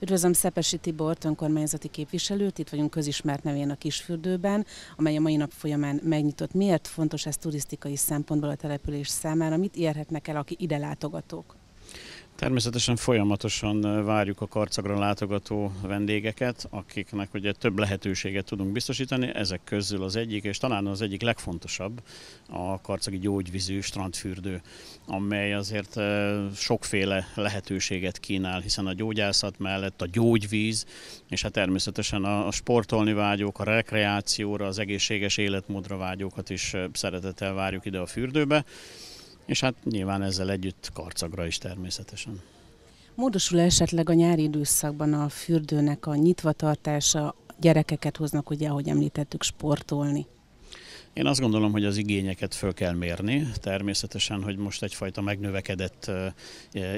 Üdvözlöm Szepesi Tibort, önkormányzati képviselőt, itt vagyunk közismert nevén a Kisfürdőben, amely a mai nap folyamán megnyitott. Miért fontos ez turisztikai szempontból a település számára? Mit érhetnek el, aki ide látogatók? Természetesen folyamatosan várjuk a karcagra látogató vendégeket, akiknek ugye több lehetőséget tudunk biztosítani. Ezek közül az egyik, és talán az egyik legfontosabb a karcagi gyógyvízű strandfürdő, amely azért sokféle lehetőséget kínál, hiszen a gyógyászat mellett a gyógyvíz, és hát természetesen a sportolni vágyók, a rekreációra, az egészséges életmódra vágyókat is szeretettel várjuk ide a fürdőbe és hát nyilván ezzel együtt karcagra is természetesen. Módosul esetleg a nyári időszakban a fürdőnek a nyitvatartása, gyerekeket hoznak, ugye, ahogy említettük, sportolni? Én azt gondolom, hogy az igényeket föl kell mérni. Természetesen, hogy most egyfajta megnövekedett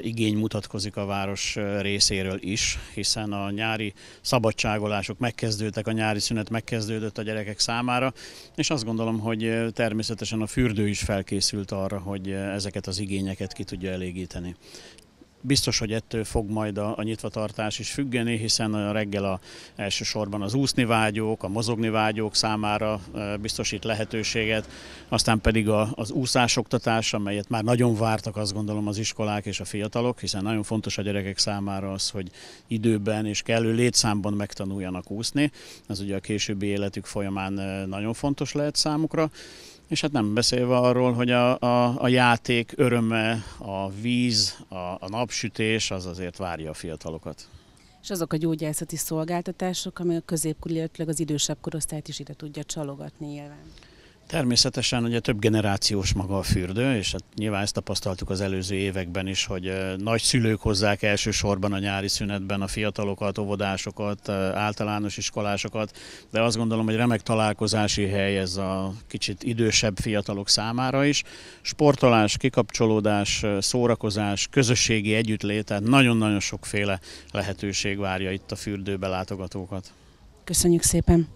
igény mutatkozik a város részéről is, hiszen a nyári szabadságolások megkezdődtek, a nyári szünet megkezdődött a gyerekek számára, és azt gondolom, hogy természetesen a fürdő is felkészült arra, hogy ezeket az igényeket ki tudja elégíteni. Biztos, hogy ettől fog majd a, a nyitvatartás is függeni, hiszen a reggel a, elsősorban az úszni vágyók, a mozogni vágyók számára biztosít lehetőséget, aztán pedig a, az úszásoktatás, amelyet már nagyon vártak azt gondolom az iskolák és a fiatalok, hiszen nagyon fontos a gyerekek számára az, hogy időben és kellő létszámban megtanuljanak úszni. Ez ugye a későbbi életük folyamán nagyon fontos lehet számukra és hát nem beszélve arról, hogy a, a, a játék öröme, a víz, a, a napsütés, az azért várja a fiatalokat. És azok a gyógyászati szolgáltatások, amely a középkori, illetve az idősebb korosztályt is ide tudja csalogatni nyilván. Természetesen ugye több generációs maga a fürdő, és hát nyilván ezt tapasztaltuk az előző években is, hogy nagy szülők hozzák elsősorban a nyári szünetben a fiatalokat, óvodásokat, általános iskolásokat, de azt gondolom, hogy remek találkozási hely ez a kicsit idősebb fiatalok számára is. Sportolás, kikapcsolódás, szórakozás, közösségi együttlét, tehát nagyon-nagyon sokféle lehetőség várja itt a fürdőbe látogatókat. Köszönjük szépen!